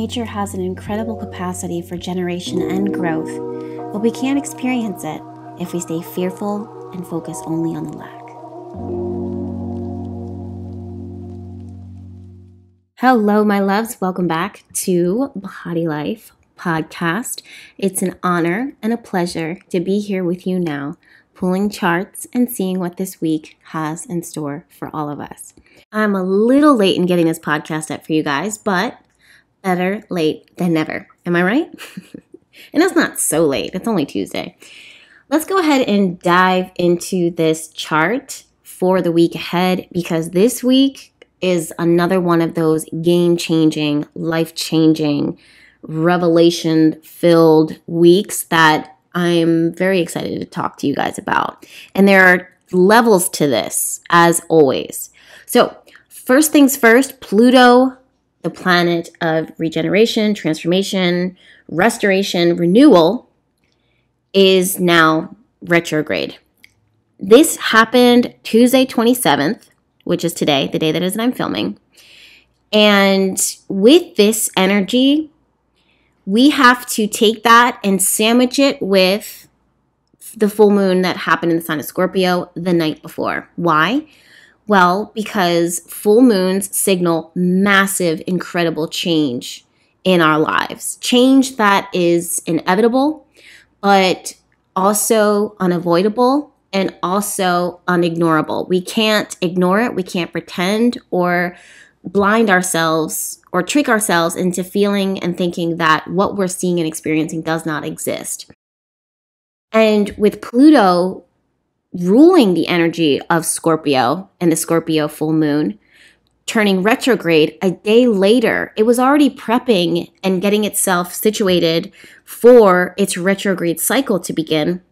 Nature has an incredible capacity for generation and growth, but we can't experience it if we stay fearful and focus only on the lack. Hello, my loves. Welcome back to Body Life Podcast. It's an honor and a pleasure to be here with you now, pulling charts and seeing what this week has in store for all of us. I'm a little late in getting this podcast up for you guys, but better late than never. Am I right? and it's not so late, it's only Tuesday. Let's go ahead and dive into this chart for the week ahead because this week is another one of those game changing, life changing, revelation filled weeks that I'm very excited to talk to you guys about. And there are levels to this, as always. So, first things first, Pluto the planet of regeneration, transformation, restoration, renewal is now retrograde. This happened Tuesday, 27th, which is today, the day that is that I'm filming. And with this energy, we have to take that and sandwich it with the full moon that happened in the sign of Scorpio the night before. Why? Well, because full moons signal massive, incredible change in our lives. Change that is inevitable, but also unavoidable and also unignorable. We can't ignore it, we can't pretend or blind ourselves or trick ourselves into feeling and thinking that what we're seeing and experiencing does not exist. And with Pluto ruling the energy of Scorpio and the Scorpio full moon, turning retrograde a day later. It was already prepping and getting itself situated for its retrograde cycle to begin.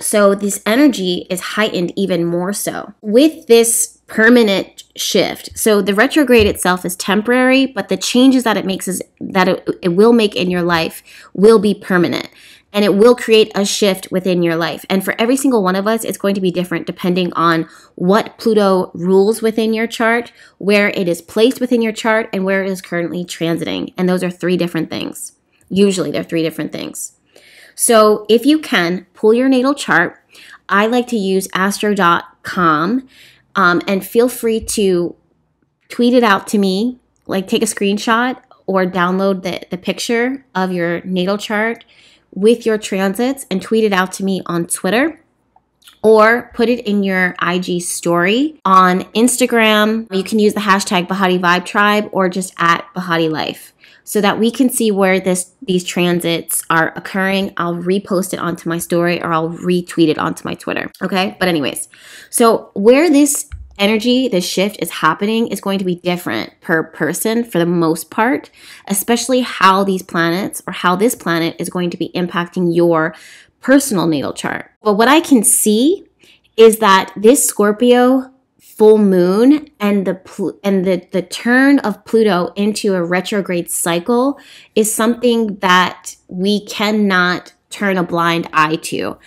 So, this energy is heightened even more so. With this permanent shift. So the retrograde itself is temporary, but the changes that it makes is that it, it, will make in your life will be permanent and it will create a shift within your life. And for every single one of us, it's going to be different depending on what Pluto rules within your chart, where it is placed within your chart, and where it is currently transiting. And those are three different things. Usually, they're three different things. So if you can, pull your natal chart. I like to use astro.com um, and feel free to tweet it out to me, like take a screenshot or download the, the picture of your natal chart with your transits and tweet it out to me on Twitter or put it in your IG story on Instagram. You can use the hashtag Bahati Vibe Tribe or just at Bahati Life so that we can see where this these transits are occurring. I'll repost it onto my story or I'll retweet it onto my Twitter. Okay? But anyways, so where this energy, the shift is happening is going to be different per person for the most part, especially how these planets or how this planet is going to be impacting your personal natal chart. But what I can see is that this Scorpio full moon and the and the the turn of Pluto into a retrograde cycle is something that we cannot turn a blind eye to.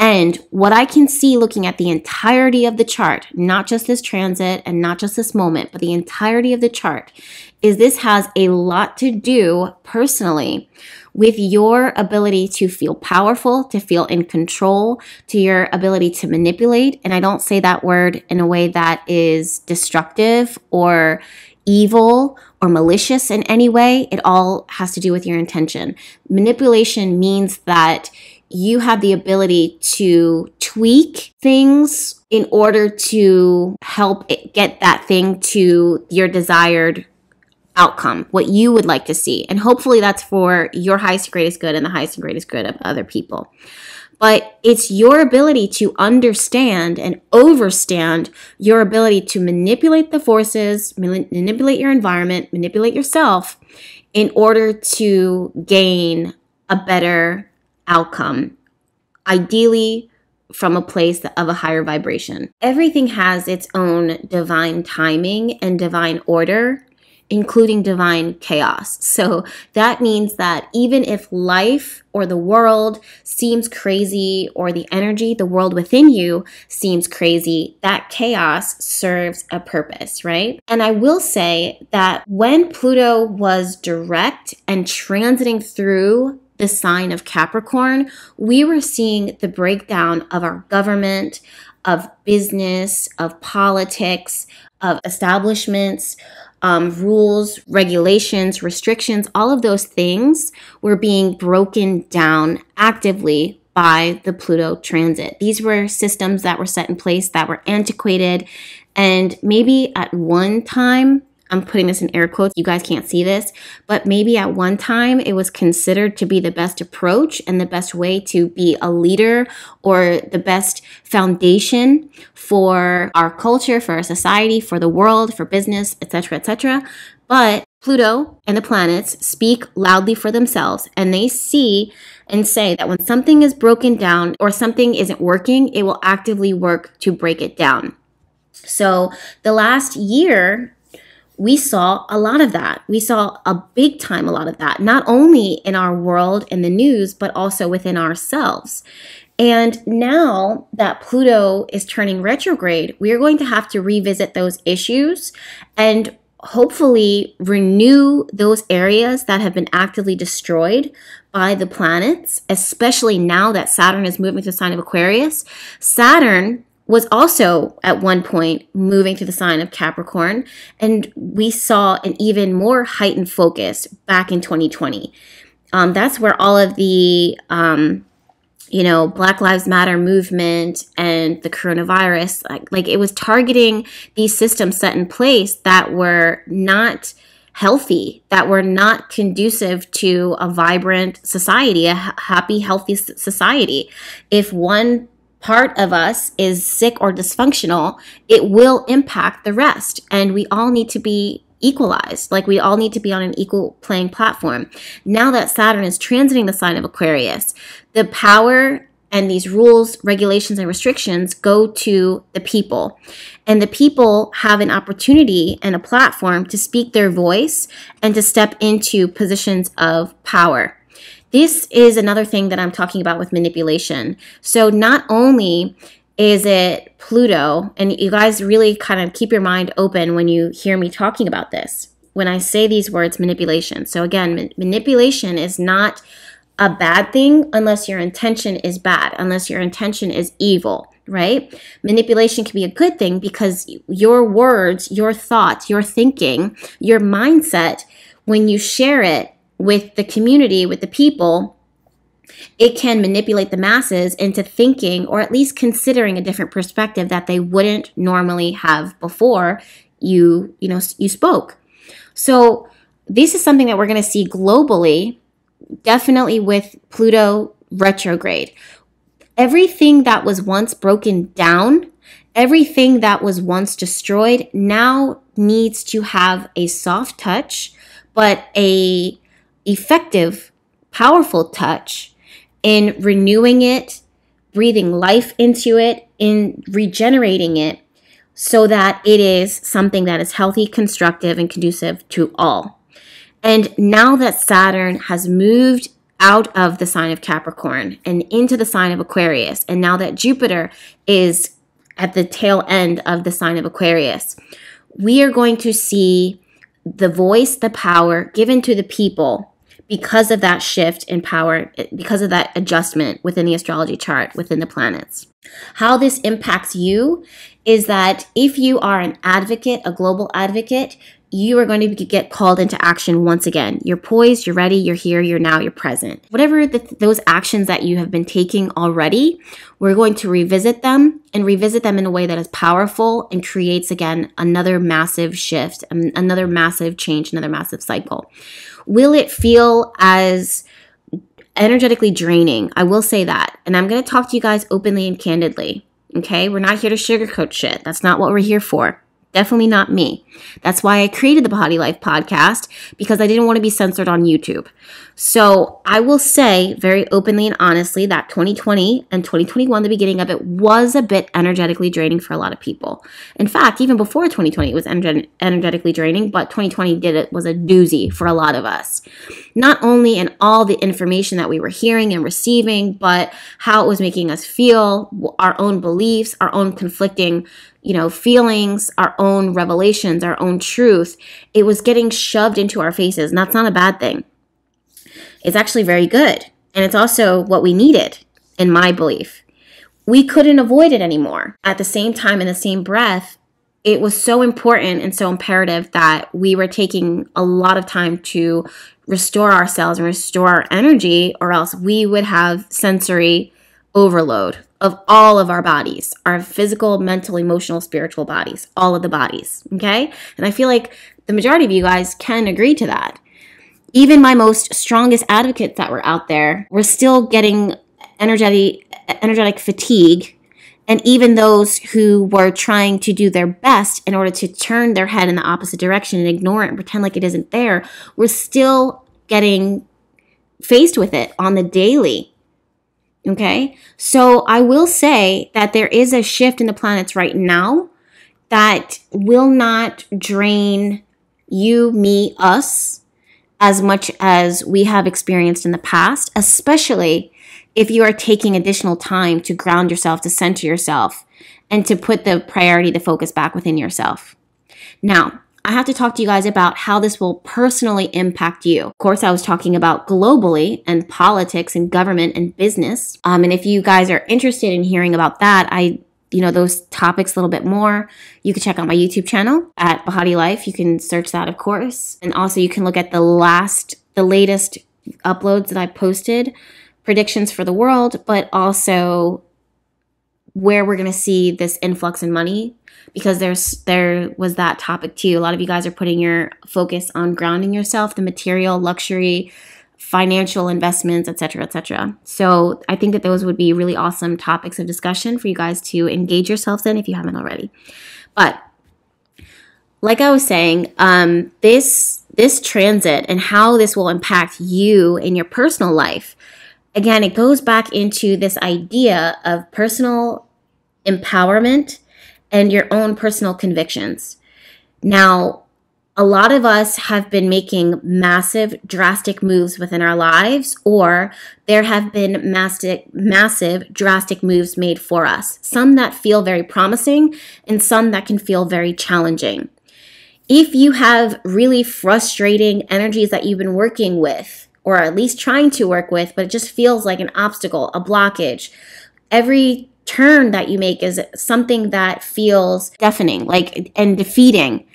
And what I can see looking at the entirety of the chart, not just this transit and not just this moment, but the entirety of the chart, is this has a lot to do personally with your ability to feel powerful, to feel in control, to your ability to manipulate. And I don't say that word in a way that is destructive or evil or malicious in any way. It all has to do with your intention. Manipulation means that you have the ability to tweak things in order to help get that thing to your desired outcome, what you would like to see. And hopefully that's for your highest and greatest good and the highest and greatest good of other people. But it's your ability to understand and overstand your ability to manipulate the forces, manipulate your environment, manipulate yourself in order to gain a better outcome, ideally from a place of a higher vibration. Everything has its own divine timing and divine order, including divine chaos. So that means that even if life or the world seems crazy or the energy, the world within you seems crazy, that chaos serves a purpose, right? And I will say that when Pluto was direct and transiting through the sign of Capricorn, we were seeing the breakdown of our government, of business, of politics, of establishments, um, rules, regulations, restrictions, all of those things were being broken down actively by the Pluto transit. These were systems that were set in place that were antiquated and maybe at one time I'm putting this in air quotes, you guys can't see this, but maybe at one time it was considered to be the best approach and the best way to be a leader or the best foundation for our culture, for our society, for the world, for business, etc., etc. But Pluto and the planets speak loudly for themselves and they see and say that when something is broken down or something isn't working, it will actively work to break it down. So the last year we saw a lot of that. We saw a big time a lot of that, not only in our world and the news, but also within ourselves. And now that Pluto is turning retrograde, we are going to have to revisit those issues and hopefully renew those areas that have been actively destroyed by the planets, especially now that Saturn is moving to the sign of Aquarius. Saturn was also at one point moving through the sign of Capricorn, and we saw an even more heightened focus back in 2020. Um, that's where all of the um, you know black lives matter movement and the coronavirus like, like it was targeting these systems set in place that were not healthy that were not conducive to a vibrant society a happy healthy society if one part of us is sick or dysfunctional, it will impact the rest. And we all need to be equalized. Like we all need to be on an equal playing platform. Now that Saturn is transiting the sign of Aquarius, the power and these rules, regulations, and restrictions go to the people. And the people have an opportunity and a platform to speak their voice and to step into positions of power. This is another thing that I'm talking about with manipulation. So not only is it Pluto, and you guys really kind of keep your mind open when you hear me talking about this, when I say these words, manipulation. So again, ma manipulation is not a bad thing unless your intention is bad, unless your intention is evil, right? Manipulation can be a good thing because your words, your thoughts, your thinking, your mindset, when you share it, with the community, with the people, it can manipulate the masses into thinking or at least considering a different perspective that they wouldn't normally have before you, you know, you spoke. So this is something that we're going to see globally, definitely with Pluto retrograde. Everything that was once broken down, everything that was once destroyed now needs to have a soft touch, but a effective, powerful touch in renewing it, breathing life into it, in regenerating it so that it is something that is healthy, constructive, and conducive to all. And now that Saturn has moved out of the sign of Capricorn and into the sign of Aquarius, and now that Jupiter is at the tail end of the sign of Aquarius, we are going to see the voice, the power given to the people because of that shift in power, because of that adjustment within the astrology chart, within the planets. How this impacts you is that if you are an advocate, a global advocate, you are going to get called into action once again. You're poised, you're ready, you're here, you're now, you're present. Whatever the, those actions that you have been taking already, we're going to revisit them and revisit them in a way that is powerful and creates again another massive shift, um, another massive change, another massive cycle. Will it feel as energetically draining? I will say that. And I'm going to talk to you guys openly and candidly. Okay? We're not here to sugarcoat shit. That's not what we're here for. Definitely not me. That's why I created the Body Life podcast because I didn't want to be censored on YouTube. So I will say very openly and honestly that 2020 and 2021, the beginning of it, was a bit energetically draining for a lot of people. In fact, even before 2020, it was energet- energetically draining, but 2020 did it was a doozy for a lot of us. Not only in all the information that we were hearing and receiving, but how it was making us feel, our own beliefs, our own conflicting you know, feelings, our own revelations, our own truth. It was getting shoved into our faces, and that's not a bad thing. It's actually very good, and it's also what we needed, in my belief. We couldn't avoid it anymore. At the same time, in the same breath, it was so important and so imperative that we were taking a lot of time to restore ourselves and restore our energy, or else we would have sensory overload of all of our bodies our physical, mental, emotional, spiritual bodies, all of the bodies. Okay? And I feel like the majority of you guys can agree to that. Even my most strongest advocates that were out there were still getting energetic, energetic fatigue. And even those who were trying to do their best in order to turn their head in the opposite direction and ignore it and pretend like it isn't there were still getting faced with it on the daily. Okay. So I will say that there is a shift in the planets right now that will not drain you, me, us as much as we have experienced in the past, especially if you are taking additional time to ground yourself, to center yourself, and to put the priority, the focus back within yourself. Now, I have to talk to you guys about how this will personally impact you. Of course, I was talking about globally and politics and government and business. Um, and if you guys are interested in hearing about that, I you know those topics a little bit more you can check out my youtube channel at bahati life you can search that of course and also you can look at the last the latest uploads that i posted predictions for the world but also where we're going to see this influx in money because there's there was that topic too. A lot of you guys are putting your focus on grounding yourself, the material, luxury, financial investments, etc., etc. So I think that those would be really awesome topics of discussion for you guys to engage yourselves in if you haven't already. But like I was saying, um, this this transit and how this will impact you in your personal life again, it goes back into this idea of personal empowerment and your own personal convictions. Now, a lot of us have been making massive, drastic moves within our lives, or there have been massive, massive, drastic moves made for us. Some that feel very promising, and some that can feel very challenging. If you have really frustrating energies that you've been working with, or at least trying to work with, but it just feels like an obstacle, a blockage. Every turn that you make is something that feels deafening, like and defeating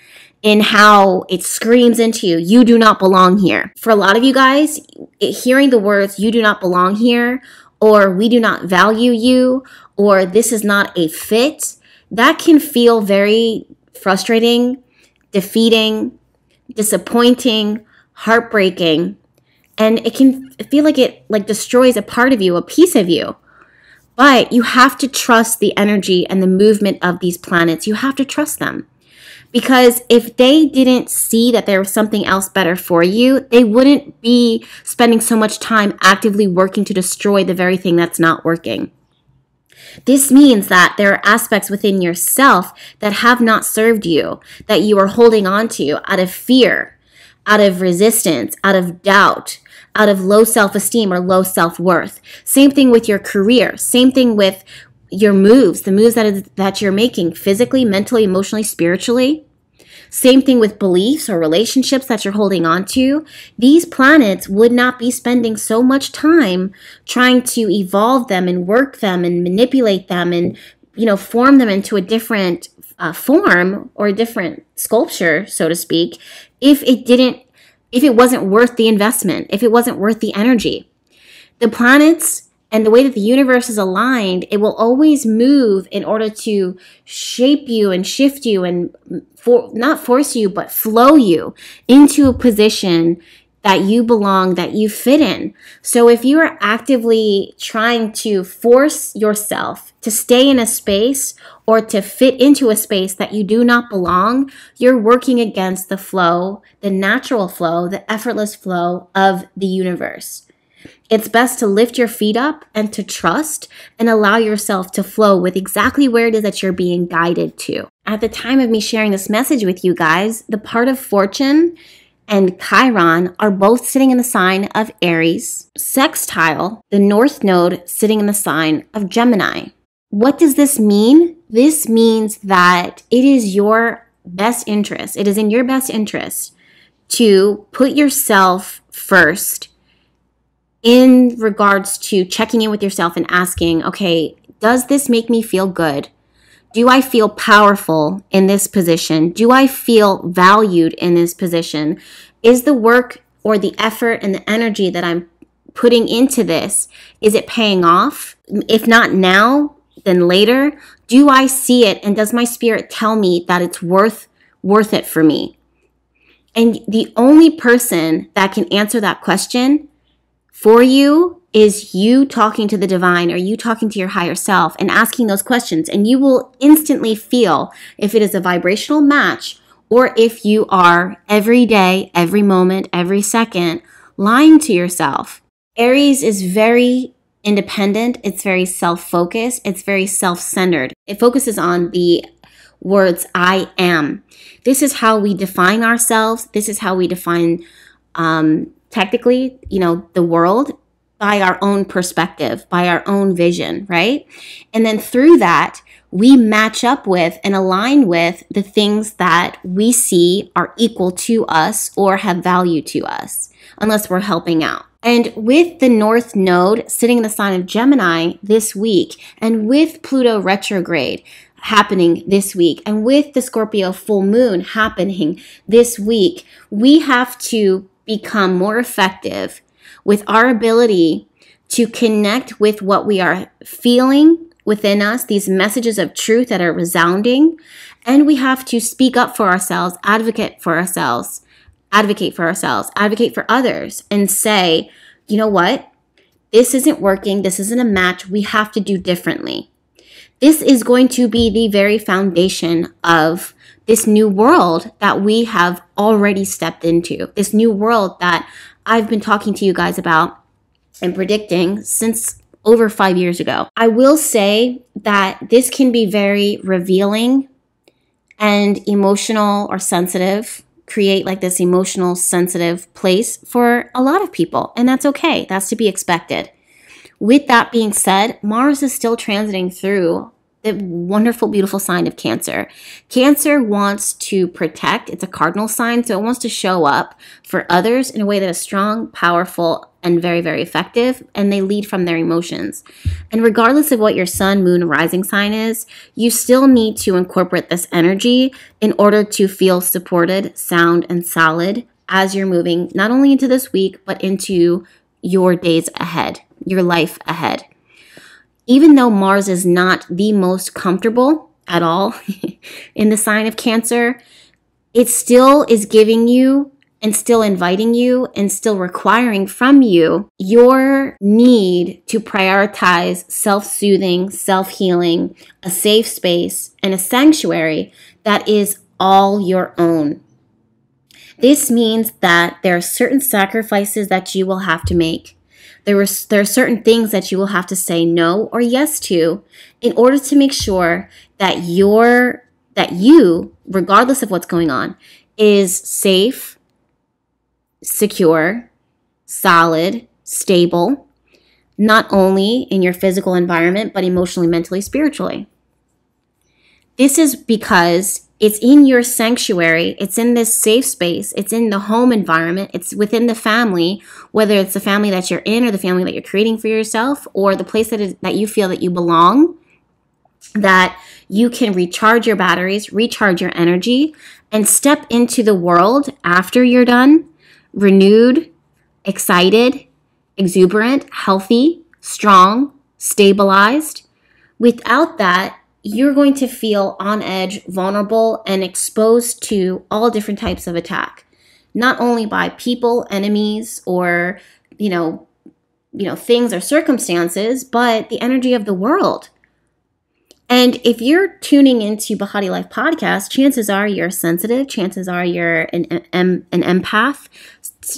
in how it screams into you, you do not belong here. For a lot of you guys, hearing the words, you do not belong here, or we do not value you, or this is not a fit, that can feel very frustrating, defeating, disappointing, heartbreaking and it can feel like it like destroys a part of you, a piece of you. But you have to trust the energy and the movement of these planets. You have to trust them. Because if they didn't see that there was something else better for you, they wouldn't be spending so much time actively working to destroy the very thing that's not working. This means that there are aspects within yourself that have not served you, that you are holding on to out of fear, out of resistance, out of doubt, out of low self esteem or low self worth. Same thing with your career. Same thing with your moves, the moves that, is, that you're making physically, mentally, emotionally, spiritually. Same thing with beliefs or relationships that you're holding on to. These planets would not be spending so much time trying to evolve them and work them and manipulate them and, you know, form them into a different uh, form or a different sculpture, so to speak, if it didn't if it wasn't worth the investment, if it wasn't worth the energy. The planets and the way that the universe is aligned, it will always move in order to shape you and shift you and for, not force you, but flow you into a position that you belong, that you fit in. So if you are actively trying to force yourself to stay in a space or to fit into a space that you do not belong, you're working against the flow, the natural flow, the effortless flow of the universe. It's best to lift your feet up and to trust and allow yourself to flow with exactly where it is that you're being guided to. At the time of me sharing this message with you guys, the part of fortune and Chiron are both sitting in the sign of Aries, sextile, the north node sitting in the sign of Gemini. What does this mean? This means that it is your best interest, it is in your best interest to put yourself first in regards to checking in with yourself and asking, okay, does this make me feel good? Do I feel powerful in this position? Do I feel valued in this position? Is the work or the effort and the energy that I'm putting into this, is it paying off? If not now, then later. Do I see it? And does my spirit tell me that it's worth, worth it for me? And the only person that can answer that question for you is you talking to the divine or you talking to your higher self and asking those questions. And you will instantly feel if it is a vibrational match or if you are every day, every moment, every second lying to yourself. Aries is very independent, it's very self focused, it's very self centered. It focuses on the words I am. This is how we define ourselves, this is how we define. Um, technically, you know, the world by our own perspective, by our own vision, right? And then through that, we match up with and align with the things that we see are equal to us or have value to us, unless we're helping out. And with the North Node sitting in the sign of Gemini this week, and with Pluto retrograde, happening this week and with the Scorpio full moon happening this week, we have to become more effective with our ability to connect with what we are feeling within us, these messages of truth that are resounding. And we have to speak up for ourselves, advocate for ourselves, advocate for ourselves, advocate for others, and say, you know what? This isn't working. This isn't a match. We have to do differently. This is going to be the very foundation of this new world that we have already stepped into, this new world that I've been talking to you guys about and predicting since over five years ago. I will say that this can be very revealing and emotional or sensitive create like this emotional sensitive place for a lot of people, and that's okay. That's to be expected. With that being said, Mars is still transiting through the wonderful, beautiful sign of Cancer. Cancer wants to protect, it's a cardinal sign, so it wants to show up for others in a way that is strong, powerful, and very, very effective, and they lead from their emotions. And regardless of what your sun, moon, rising sign is, you still need to incorporate this energy in order to feel supported, sound, and solid as you're moving not only into this week, but into your days ahead, your life ahead even though Mars is not the most comfortable at all in the sign of Cancer, it still is giving you and still inviting you and still requiring from you your need to prioritize self soothing, self healing, a safe space, and a sanctuary that is all your own. This means that there are certain sacrifices that you will have to make there, there are certain things that you will have to say no or yes to in order to make sure that your that you, regardless of what's going on, is safe, secure, solid, stable, not only in your physical environment, but emotionally, mentally, spiritually. This is because it's in your sanctuary. It's in this safe space. It's in the home environment. It's within the family, whether it's the family that you're in or the family that you're creating for yourself or the place that, is, that you feel that you belong, that you can recharge your batteries, recharge your energy, and step into the world after you're done, renewed, excited, exuberant, healthy, strong, stabilized. Without that, you're going to feel on edge, vulnerable, and exposed to all different types of attack, not only by people, enemies, or, you know, you know, things or circumstances, but the energy of the world. And if you're tuning into Bahati Life podcast, chances are you're sensitive. Chances are you're an an, an empath.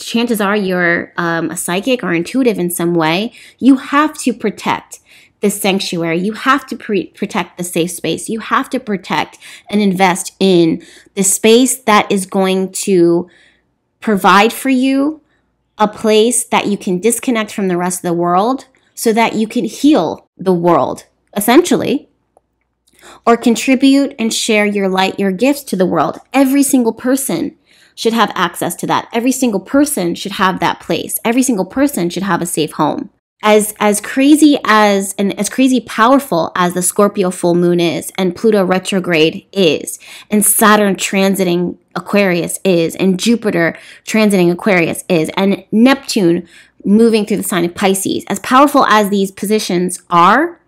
Chances are you're um, a psychic or intuitive in some way. You have to protect the sanctuary. You have to pre- protect the safe space. You have to protect and invest in the space that is going to provide for you a place that you can disconnect from the rest of the world so that you can heal the world, essentially, or contribute and share your light, your gifts to the world. Every single person should have access to that. Every single person should have that place. Every single person should have a safe home as as crazy as and as crazy powerful as the Scorpio full moon is and Pluto retrograde is and Saturn transiting Aquarius is and Jupiter transiting Aquarius is and Neptune moving through the sign of Pisces as powerful as these positions are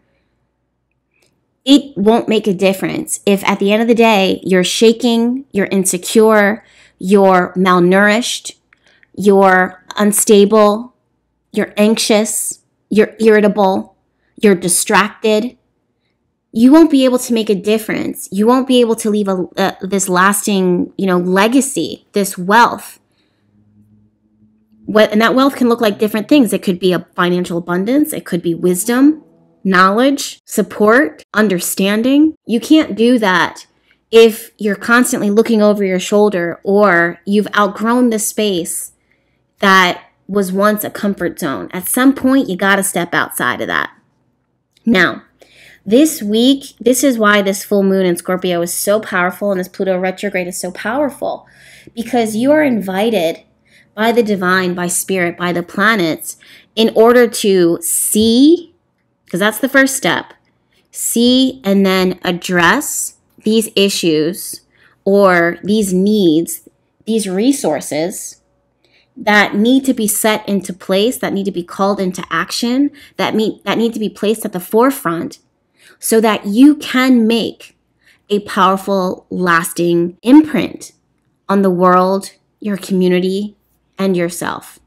it won't make a difference if at the end of the day you're shaking you're insecure you're malnourished you're unstable you're anxious you're irritable, you're distracted, you won't be able to make a difference. You won't be able to leave a, uh, this lasting, you know, legacy, this wealth. What, and that wealth can look like different things. It could be a financial abundance, it could be wisdom, knowledge, support, understanding. You can't do that if you're constantly looking over your shoulder or you've outgrown the space that was once a comfort zone. At some point, you got to step outside of that. Now, this week, this is why this full moon in Scorpio is so powerful and this Pluto retrograde is so powerful because you are invited by the divine, by spirit, by the planets in order to see, because that's the first step, see and then address these issues or these needs, these resources that need to be set into place, that need to be called into action, that meet, that need to be placed at the forefront so that you can make a powerful, lasting imprint on the world, your community, and yourself.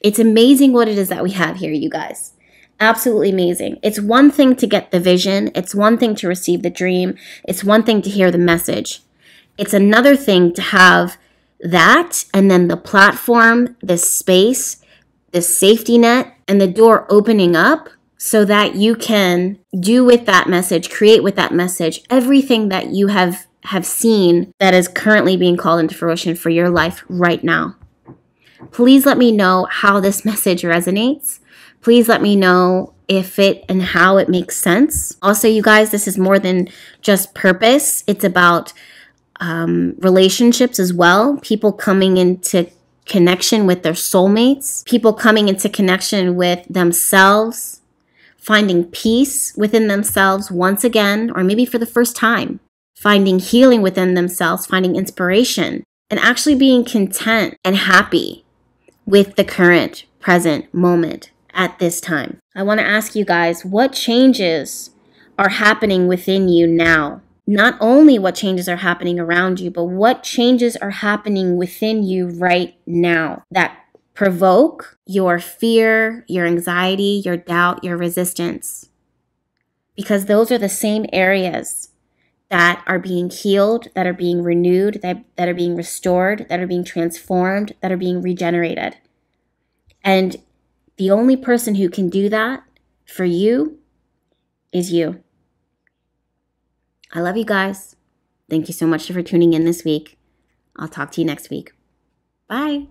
It's amazing what it is that we have here, you guys. Absolutely amazing. It's one thing to get the vision, it's one thing to receive the dream, it's one thing to hear the message. It's another thing to have that and then the platform, this space, this safety net, and the door opening up so that you can do with that message, create with that message everything that you have have seen that is currently being called into fruition for your life right now. Please let me know how this message resonates. Please let me know if it and how it makes sense. Also, you guys, this is more than just purpose. It's about um, relationships as well, people coming into connection with their soulmates, people coming into connection with themselves, finding peace within themselves once again, or maybe for the first time, finding healing within themselves, finding inspiration, and actually being content and happy with the current present moment at this time. I want to ask you guys what changes are happening within you now not only what changes are happening around you, but what changes are happening within you right now that provoke your fear, your anxiety, your doubt, your resistance. Because those are the same areas that are being healed, that are being renewed, that, that are being restored, that are being transformed, that are being regenerated. And the only person who can do that for you is you. I love you guys. Thank you so much for tuning in this week. I'll talk to you next week. Bye.